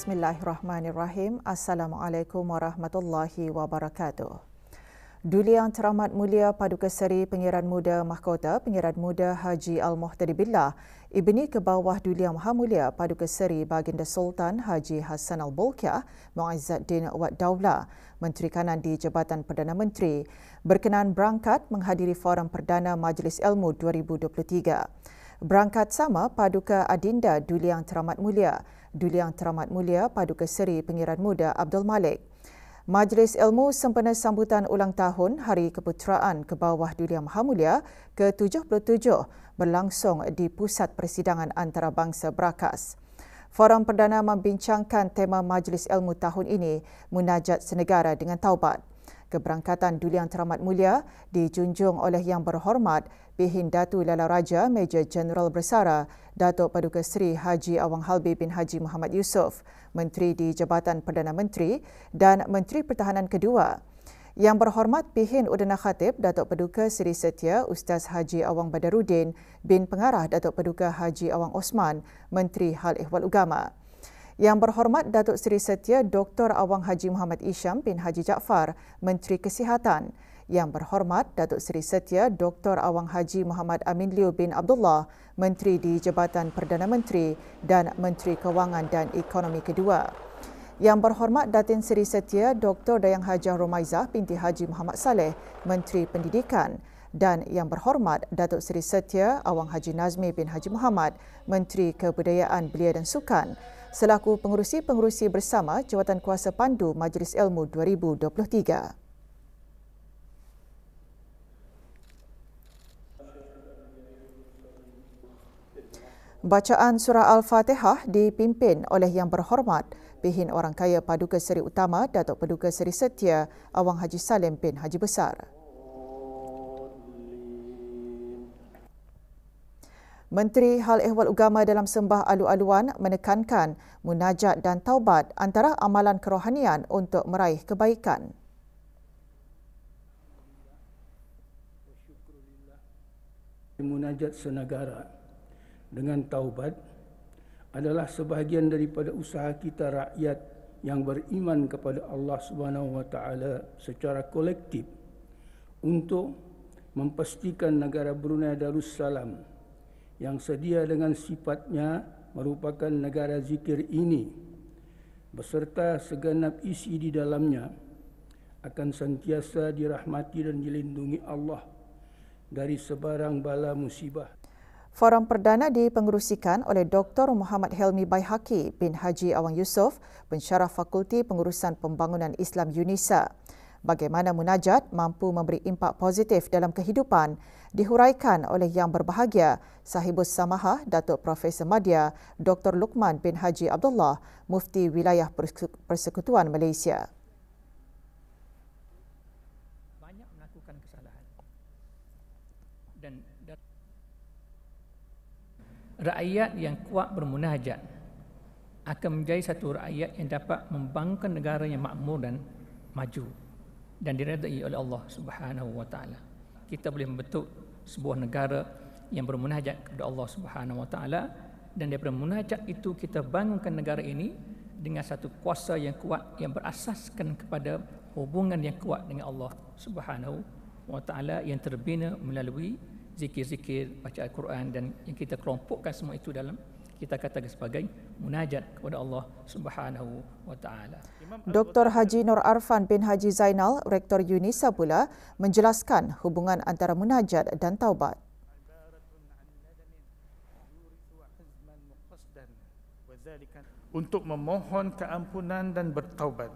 Bismillahirrahmanirrahim. Assalamualaikum warahmatullahi wabarakatuh. Duli yang teramat mulia Paduka Seri Pengiran Muda Mahkota, Pengiran Muda Haji Al-Muhtadi Billah, Ibni kebawah Duli Yang Maha Mulia Paduka Seri Baginda Sultan Haji Hassan Al-Bolkiah Muazzaddin Wat Daulah, Menteri Kanan di Jabatan Perdana Menteri, berkenan berangkat menghadiri Forum Perdana Majlis Ilmu 2023. Berangkat sama Paduka Adinda Duli Yang Teramat Mulia, Duli Yang Teramat Mulia Paduka Seri Pengiran Muda Abdul Malik. Majlis Ilmu Sempena Sambutan Ulang Tahun Hari Keputeraan Kebawah Duli Yang Maha Mulia ke-77 berlangsung di Pusat Persidangan Antarabangsa Berakas. Forum Perdana membincangkan tema Majlis Ilmu tahun ini, Munajat Senegara dengan Taubat. Keberangkatan duli yang Teramat Mulia dijunjung oleh Yang Berhormat Bihin Datu Lala Raja Major General Bersara Datuk Paduka Seri Haji Awang Halbi bin Haji Muhammad Yusof, Menteri di Jabatan Perdana Menteri dan Menteri Pertahanan Kedua. Yang Berhormat Bihin Udana Khatib Datuk Paduka Seri Setia Ustaz Haji Awang Badarudin bin Pengarah Datuk Paduka Haji Awang Osman, Menteri Hal Ehwal Ugama. Yang berhormat Datuk Seri Setia Dr. Awang Haji Muhammad Isham bin Haji Jaafar, Menteri Kesihatan. Yang berhormat Datuk Seri Setia Dr. Awang Haji Muhammad Amin Liu bin Abdullah, Menteri di Jabatan Perdana Menteri dan Menteri Kewangan dan Ekonomi Kedua. Yang berhormat Datin Seri Setia Dr. Dayang Hajah Romaizah binti Haji Muhammad Saleh, Menteri Pendidikan dan yang berhormat Datuk Seri Setia Awang Haji Nazmi bin Haji Muhammad, Menteri Kebudayaan Belia dan Sukan selaku pengurusi-pengurusi bersama Jawatan Kuasa Pandu Majlis Ilmu 2023. Bacaan surah Al-Fatihah dipimpin oleh Yang Berhormat Pihin Orang Kaya Paduka Seri Utama Datuk Paduka Seri Setia Awang Haji Salim bin Haji Besar. Menteri Hal Ehwal Ugama dalam Sembah Alu-Aluan menekankan munajat dan taubat antara amalan kerohanian untuk meraih kebaikan. Munajat senagara dengan taubat adalah sebahagian daripada usaha kita rakyat yang beriman kepada Allah Subhanahu wa taala secara kolektif untuk memastikan negara Brunei Darussalam yang sedia dengan sifatnya merupakan negara zikir ini beserta segenap isi di dalamnya akan sentiasa dirahmati dan dilindungi Allah dari sebarang bala musibah. Forum perdana dipengerusikan oleh Dr. Muhammad Helmi Baihaki bin Haji Awang Yusof, pensyarah Fakulti Pengurusan Pembangunan Islam UNISA bagaimana munajat mampu memberi impak positif dalam kehidupan dihuraikan oleh yang berbahagia Sahibus Samaha Datuk Profesor Madya Dr. Lukman bin Haji Abdullah Mufti Wilayah Persekutuan Malaysia. rakyat yang kuat bermunajat akan menjadi satu rakyat yang dapat membangunkan negara yang makmur dan maju dan diredai oleh Allah Subhanahu wa taala. Kita boleh membentuk sebuah negara yang bermunajat kepada Allah Subhanahu wa taala dan daripada munajat itu kita bangunkan negara ini dengan satu kuasa yang kuat yang berasaskan kepada hubungan yang kuat dengan Allah Subhanahu wa taala yang terbina melalui zikir-zikir baca Al-Quran dan yang kita kelompokkan semua itu dalam kita katakan sebagai munajat kepada Allah Subhanahu wa taala. Dr Haji Nur Arfan bin Haji Zainal, Rektor UNISA pula menjelaskan hubungan antara munajat dan taubat. untuk memohon keampunan dan bertaubat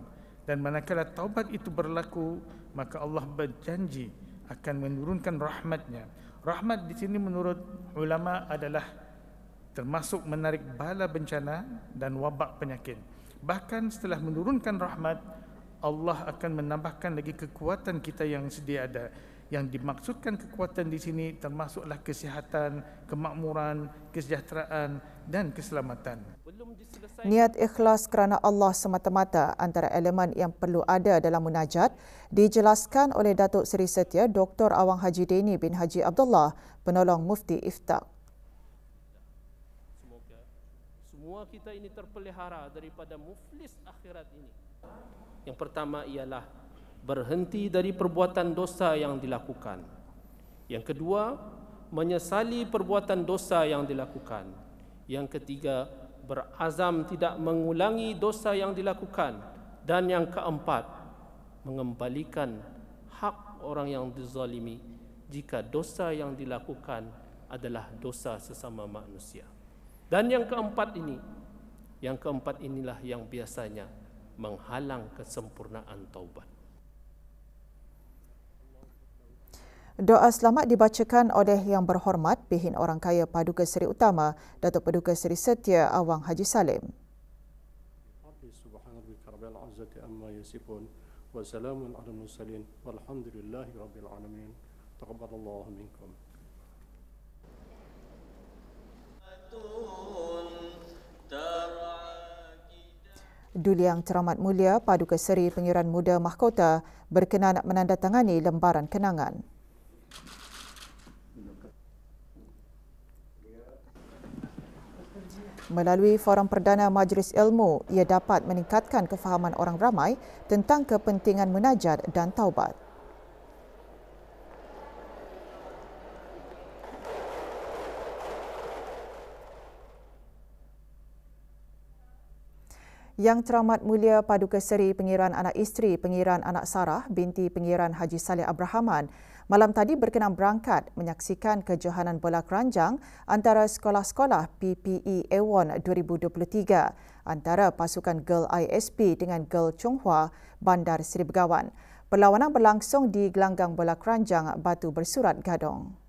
dan manakala taubat itu berlaku maka Allah berjanji akan menurunkan rahmatnya rahmat di sini menurut ulama adalah termasuk menarik bala bencana dan wabak penyakit. Bahkan setelah menurunkan rahmat, Allah akan menambahkan lagi kekuatan kita yang sedia ada. Yang dimaksudkan kekuatan di sini termasuklah kesihatan, kemakmuran, kesejahteraan dan keselamatan. Niat ikhlas kerana Allah semata-mata antara elemen yang perlu ada dalam munajat dijelaskan oleh Datuk Seri Setia Dr. Awang Haji Deni bin Haji Abdullah, penolong Mufti Iftaq. kita ini terpelihara daripada muflis akhirat ini. Yang pertama ialah berhenti dari perbuatan dosa yang dilakukan. Yang kedua, menyesali perbuatan dosa yang dilakukan. Yang ketiga, berazam tidak mengulangi dosa yang dilakukan dan yang keempat, mengembalikan hak orang yang dizalimi jika dosa yang dilakukan adalah dosa sesama manusia. Dan yang keempat ini, yang keempat inilah yang biasanya menghalang kesempurnaan taubat. Doa selamat dibacakan oleh Yang Berhormat Pihin Orang Kaya Paduka Seri Utama Datuk Paduka Seri Setia Awang Haji Salim. Wassalamualaikum warahmatullahi wabarakatuh. Duli Yang Teramat Mulia Paduka Seri Pengiran Muda Mahkota berkenan menandatangani lembaran kenangan. Melalui forum perdana Majlis Ilmu, ia dapat meningkatkan kefahaman orang ramai tentang kepentingan munajat dan taubat. Yang Teramat Mulia Paduka Seri Pengiran Anak Isteri Pengiran Anak Sarah binti Pengiran Haji Saleh Abrahaman malam tadi berkenan berangkat menyaksikan kejohanan bola keranjang antara sekolah-sekolah PPE Ewon 2023 antara pasukan Girl ISP dengan Girl Chonghua Bandar Seri Begawan. Perlawanan berlangsung di gelanggang bola keranjang Batu Bersurat Gadong.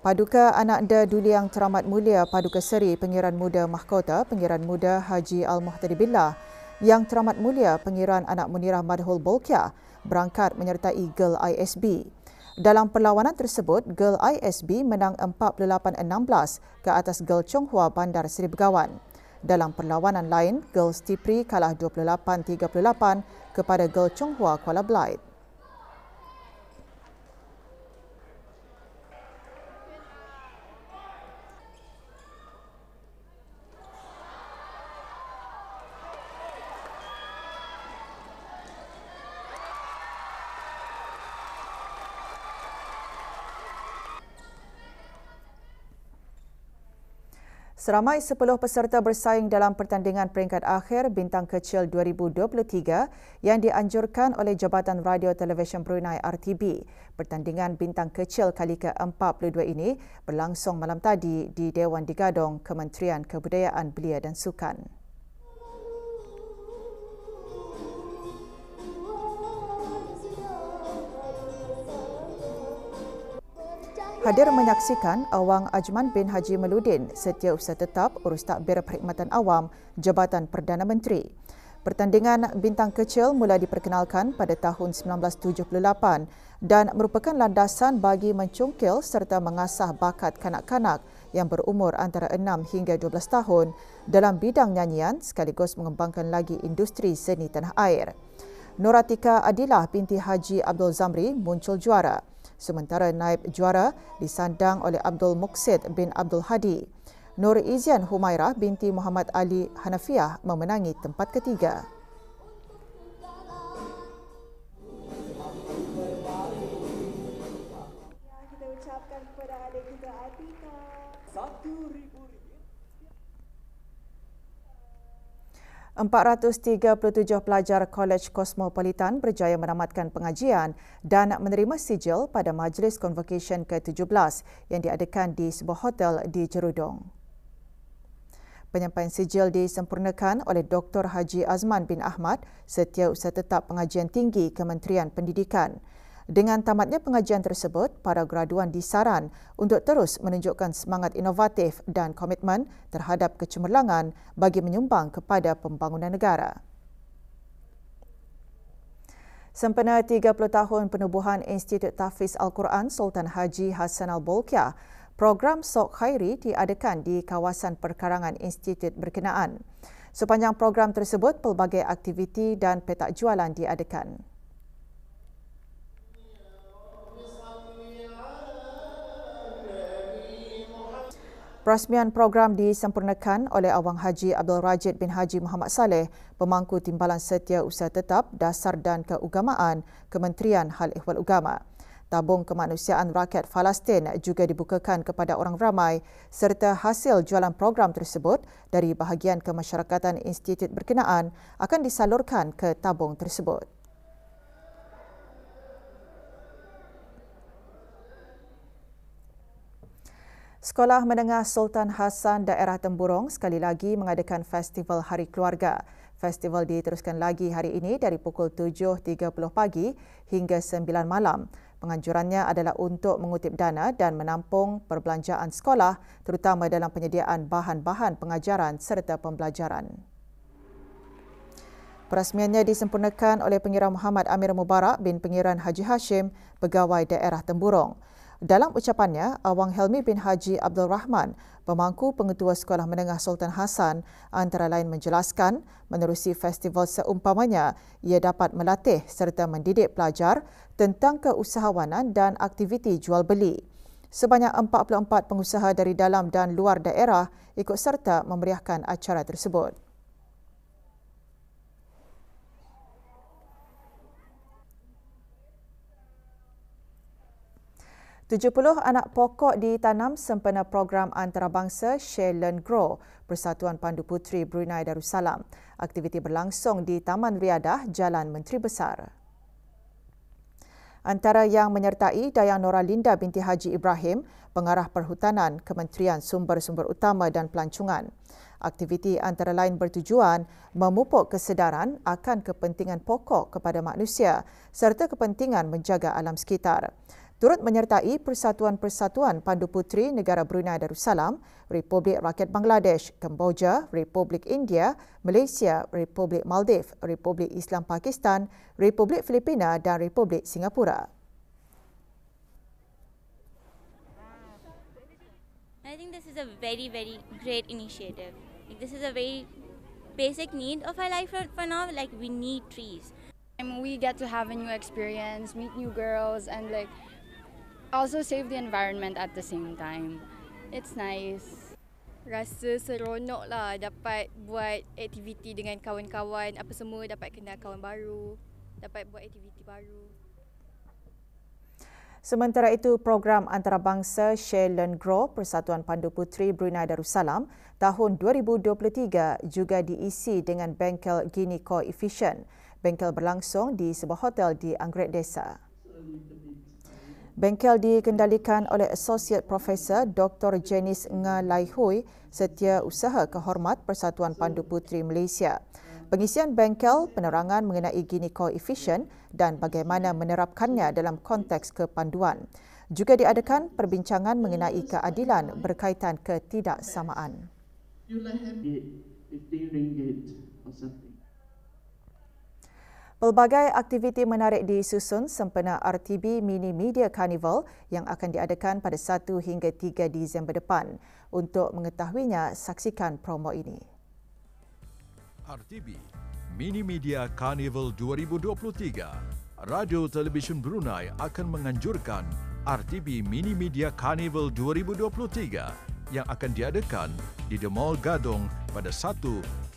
Paduka anak anda Duli Yang Teramat Mulia Paduka Seri Pengiran Muda Mahkota Pengiran Muda Haji Al-Muhtadi Billah Yang Teramat Mulia Pengiran Anak Munirah Madhul Bolkia berangkat menyertai Girl ISB. Dalam perlawanan tersebut, Girl ISB menang 48-16 ke atas Girl Chonghua Bandar Seri Begawan. Dalam perlawanan lain, Girl Stipri kalah 28-38 kepada Girl Chonghua Kuala Belait. Seramai 10 peserta bersaing dalam pertandingan peringkat akhir Bintang Kecil 2023 yang dianjurkan oleh Jabatan Radio Televisyen Brunei RTB. Pertandingan Bintang Kecil kali ke-42 ini berlangsung malam tadi di Dewan Digadong Kementerian Kebudayaan Belia dan Sukan. Hadir menyaksikan Awang Ajman bin Haji Meludin, Setiausaha Tetap Urus Takbir Perkhidmatan Awam, Jabatan Perdana Menteri. Pertandingan Bintang Kecil mula diperkenalkan pada tahun 1978 dan merupakan landasan bagi mencungkil serta mengasah bakat kanak-kanak yang berumur antara 6 hingga 12 tahun dalam bidang nyanyian sekaligus mengembangkan lagi industri seni tanah air. Noratika Adilah binti Haji Abdul Zamri muncul juara sementara naib juara disandang oleh Abdul Muksid bin Abdul Hadi. Nur Izian Humairah binti Muhammad Ali Hanafiah memenangi tempat ketiga. 437 pelajar Kolej Kosmopolitan berjaya menamatkan pengajian dan menerima sijil pada Majlis Convocation ke-17 yang diadakan di sebuah hotel di Jerudong. Penyampaian sijil disempurnakan oleh Dr. Haji Azman bin Ahmad, Setiausaha Tetap Pengajian Tinggi Kementerian Pendidikan. Dengan tamatnya pengajian tersebut, para graduan disaran untuk terus menunjukkan semangat inovatif dan komitmen terhadap kecemerlangan bagi menyumbang kepada pembangunan negara. Sempena 30 tahun penubuhan Institut Tafiz Al-Quran Sultan Haji Hassan Al-Bolkiah, program Sok Khairi diadakan di kawasan perkarangan institut berkenaan. Sepanjang program tersebut, pelbagai aktiviti dan petak jualan diadakan. Perasmian program disempurnakan oleh Awang Haji Abdul Rajid bin Haji Muhammad Saleh, pemangku Timbalan Setia Usaha Tetap Dasar dan Keugamaan Kementerian Hal Ehwal Ugama. Tabung kemanusiaan rakyat Palestin juga dibukakan kepada orang ramai serta hasil jualan program tersebut dari bahagian kemasyarakatan institut berkenaan akan disalurkan ke tabung tersebut. Sekolah Menengah Sultan Hasan Daerah Temburong sekali lagi mengadakan Festival Hari Keluarga. Festival diteruskan lagi hari ini dari pukul 7.30 pagi hingga 9 malam. Penganjurannya adalah untuk mengutip dana dan menampung perbelanjaan sekolah terutama dalam penyediaan bahan-bahan pengajaran serta pembelajaran. Perasmiannya disempurnakan oleh Pengiran Muhammad Amir Mubarak bin Pengiran Haji Hashim, Pegawai Daerah Temburong. Dalam ucapannya, Awang uh, Helmi bin Haji Abdul Rahman, pemangku pengetua Sekolah Menengah Sultan Hasan antara lain menjelaskan menerusi festival seumpamanya, ia dapat melatih serta mendidik pelajar tentang keusahawanan dan aktiviti jual-beli. Sebanyak 44 pengusaha dari dalam dan luar daerah ikut serta memeriahkan acara tersebut. 70 anak pokok ditanam sempena program antarabangsa Share Learn Grow Persatuan Pandu Puteri Brunei Darussalam. Aktiviti berlangsung di Taman Riadah, Jalan Menteri Besar. Antara yang menyertai Dayang Nora Linda binti Haji Ibrahim, Pengarah Perhutanan Kementerian Sumber-Sumber Utama dan Pelancongan. Aktiviti antara lain bertujuan memupuk kesedaran akan kepentingan pokok kepada manusia serta kepentingan menjaga alam sekitar turut menyertai persatuan-persatuan pandu putri negara Brunei Darussalam, Republik Rakyat Bangladesh, Kemboja, Republik India, Malaysia, Republik Maldives, Republik Islam Pakistan, Republik Filipina dan Republik Singapura. I think this is a very very great initiative. Like this is a very basic need of our life for, now like we need trees. And we get to have a new experience, meet new girls and like also save the environment at the same time. It's nice. Rasa seronok lah dapat buat aktiviti dengan kawan-kawan. Apa semua dapat kenal kawan baru. Dapat buat aktiviti baru. Sementara itu, program antarabangsa Share Learn Grow Persatuan Pandu Puteri Brunei Darussalam tahun 2023 juga diisi dengan bengkel Gini Coefficient. Bengkel berlangsung di sebuah hotel di Anggrek Desa. Selain. Bengkel dikendalikan oleh Associate Professor Dr. Jenis Nga Lai Hui, Setia Usaha Kehormat Persatuan Pandu Putri Malaysia. Pengisian bengkel, penerangan mengenai Gini Coefficient dan bagaimana menerapkannya dalam konteks kepanduan. Juga diadakan perbincangan mengenai keadilan berkaitan ketidaksamaan. ringgit Pelbagai aktiviti menarik disusun sempena RTB Mini Media Carnival yang akan diadakan pada 1 hingga 3 Disember depan. Untuk mengetahuinya, saksikan promo ini. RTB Mini Media Carnival 2023 Radio Televisyen Brunei akan menganjurkan RTB Mini Media Carnival 2023 yang akan diadakan di The Mall Gadong pada 1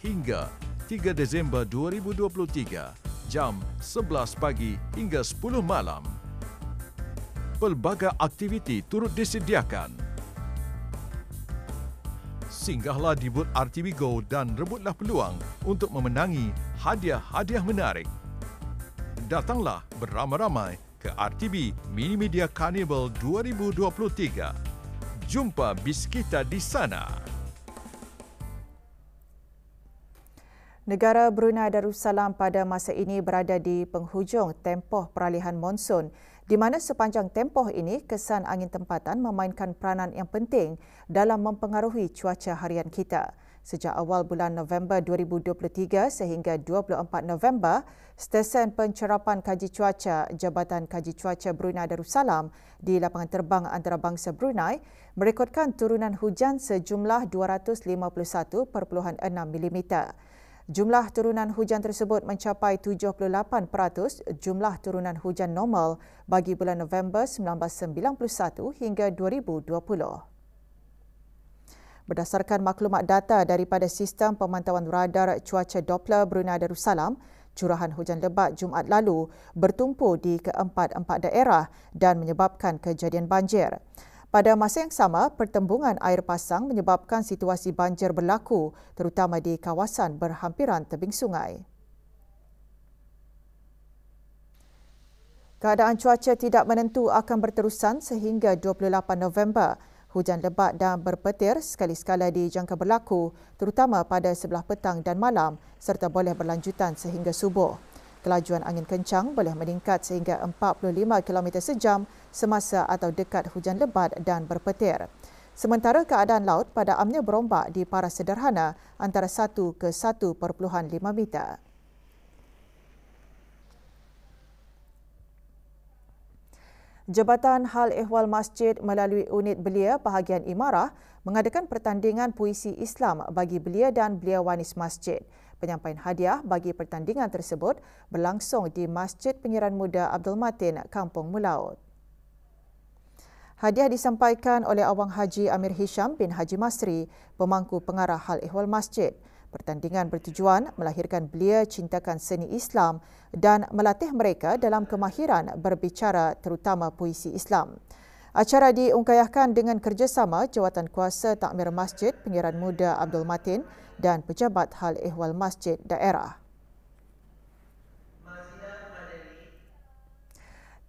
hingga 3 Disember 2023 jam 11 pagi hingga 10 malam. Pelbagai aktiviti turut disediakan. Singgahlah di booth RTB Go dan rebutlah peluang untuk memenangi hadiah-hadiah menarik. Datanglah beramai-ramai ke RTB Mini Media Carnival 2023. Jumpa biskita di sana. Negara Brunei Darussalam pada masa ini berada di penghujung tempoh peralihan monsun di mana sepanjang tempoh ini kesan angin tempatan memainkan peranan yang penting dalam mempengaruhi cuaca harian kita. Sejak awal bulan November 2023 sehingga 24 November, Stesen Pencerapan Kaji Cuaca Jabatan Kaji Cuaca Brunei Darussalam di lapangan terbang antarabangsa Brunei merekodkan turunan hujan sejumlah 251.6 mm. Jumlah turunan hujan tersebut mencapai 78% jumlah turunan hujan normal bagi bulan November 1991 hingga 2020. Berdasarkan maklumat data daripada Sistem Pemantauan Radar Cuaca Doppler Brunei Darussalam, curahan hujan lebat Jumaat lalu bertumpu di keempat-empat daerah dan menyebabkan kejadian banjir. Pada masa yang sama, pertembungan air pasang menyebabkan situasi banjir berlaku, terutama di kawasan berhampiran tebing sungai. Keadaan cuaca tidak menentu akan berterusan sehingga 28 November. Hujan lebat dan berpetir sekali-sekala dijangka berlaku, terutama pada sebelah petang dan malam serta boleh berlanjutan sehingga subuh. Kelajuan angin kencang boleh meningkat sehingga 45 km sejam semasa atau dekat hujan lebat dan berpetir. Sementara keadaan laut pada amnya berombak di paras sederhana antara 1 ke 1.5 meter. Jabatan Hal Ehwal Masjid melalui unit belia bahagian Imarah mengadakan pertandingan puisi Islam bagi belia dan belia wanis masjid. Penyampaian hadiah bagi pertandingan tersebut berlangsung di Masjid Penyiran Muda Abdul Matin, Kampung Mulaut. Hadiah disampaikan oleh Awang Haji Amir Hisham bin Haji Masri, pemangku pengarah hal ehwal masjid. Pertandingan bertujuan melahirkan belia cintakan seni Islam dan melatih mereka dalam kemahiran berbicara terutama puisi Islam. Acara diungkayahkan dengan kerjasama jawatan kuasa takmir masjid Pengiran Muda Abdul Matin dan pejabat hal ehwal masjid daerah.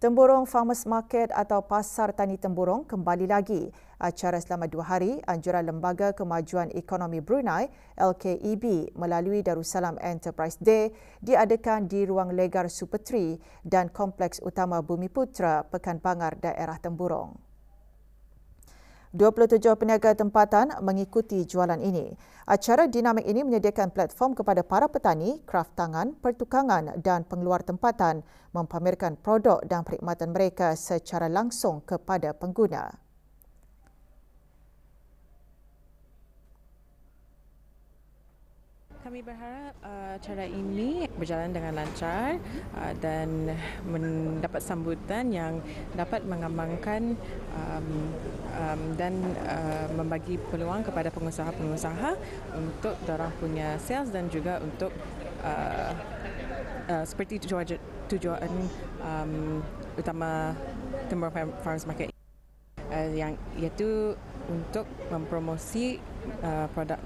Temburong Farmers Market atau Pasar Tani Temburong kembali lagi acara selama dua hari, Anjuran Lembaga Kemajuan Ekonomi Brunei, LKEB, melalui Darussalam Enterprise Day diadakan di Ruang Legar Supertri dan Kompleks Utama Bumi Putra, Pekan Pekanbangar, Daerah Temburong. 27 peniaga tempatan mengikuti jualan ini. Acara dinamik ini menyediakan platform kepada para petani, kraft tangan, pertukangan dan pengeluar tempatan mempamerkan produk dan perkhidmatan mereka secara langsung kepada pengguna. kami berharap uh, acara ini berjalan dengan lancar uh, dan mendapat sambutan yang dapat mengembangkan um, um, dan uh, membagi peluang kepada pengusaha-pengusaha untuk dorang punya sales dan juga untuk seperti tujuan, um, utama timur Farms Market uh, yang iaitu untuk mempromosi produk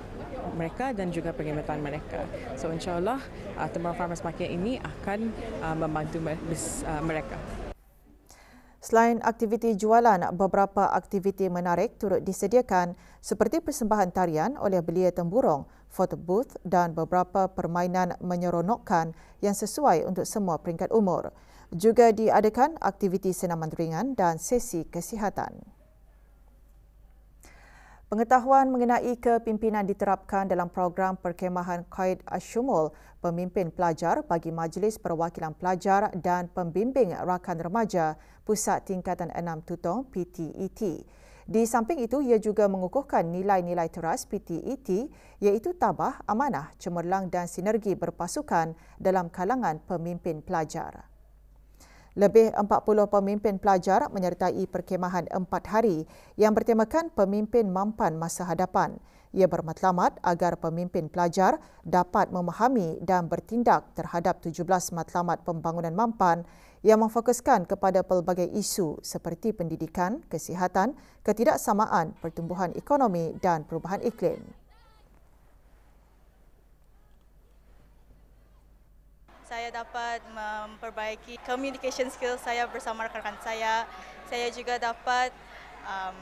mereka dan juga perkhidmatan mereka. So insyaAllah uh, Temuan Farmers Market ini akan uh, membantu bis, uh, mereka. Selain aktiviti jualan, beberapa aktiviti menarik turut disediakan seperti persembahan tarian oleh belia temburong, foto booth dan beberapa permainan menyeronokkan yang sesuai untuk semua peringkat umur. Juga diadakan aktiviti senaman ringan dan sesi kesihatan. Pengetahuan mengenai kepimpinan diterapkan dalam program perkemahan Qaid Ashumul, pemimpin pelajar bagi Majlis Perwakilan Pelajar dan Pembimbing Rakan Remaja Pusat Tingkatan 6 Tutong PTET. E Di samping itu, ia juga mengukuhkan nilai-nilai teras PTET e iaitu tabah, amanah, cemerlang dan sinergi berpasukan dalam kalangan pemimpin pelajar. Lebih 40 pemimpin pelajar menyertai perkemahan empat hari yang bertemakan pemimpin mampan masa hadapan. Ia bermatlamat agar pemimpin pelajar dapat memahami dan bertindak terhadap 17 matlamat pembangunan mampan yang memfokuskan kepada pelbagai isu seperti pendidikan, kesihatan, ketidaksamaan, pertumbuhan ekonomi dan perubahan iklim. saya dapat memperbaiki communication skill saya bersama rakan-rakan saya. Saya juga dapat um,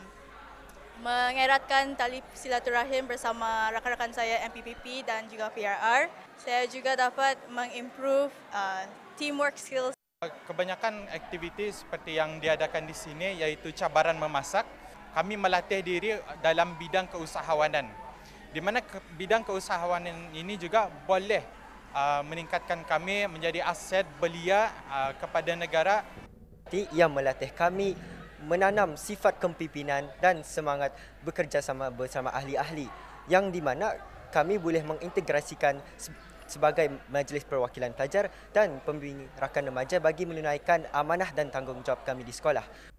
mengeratkan tali silaturahim bersama rakan-rakan saya MPPP dan juga PRR. Saya juga dapat mengimprove uh, teamwork skills. Kebanyakan aktiviti seperti yang diadakan di sini yaitu cabaran memasak. Kami melatih diri dalam bidang keusahawanan. Di mana bidang keusahawanan ini juga boleh Uh, meningkatkan kami menjadi aset belia uh, kepada negara. Ia melatih kami menanam sifat kepimpinan dan semangat bekerjasama bersama ahli-ahli yang di mana kami boleh mengintegrasikan sebagai majlis perwakilan pelajar dan pembimbing rakan remaja bagi menunaikan amanah dan tanggungjawab kami di sekolah.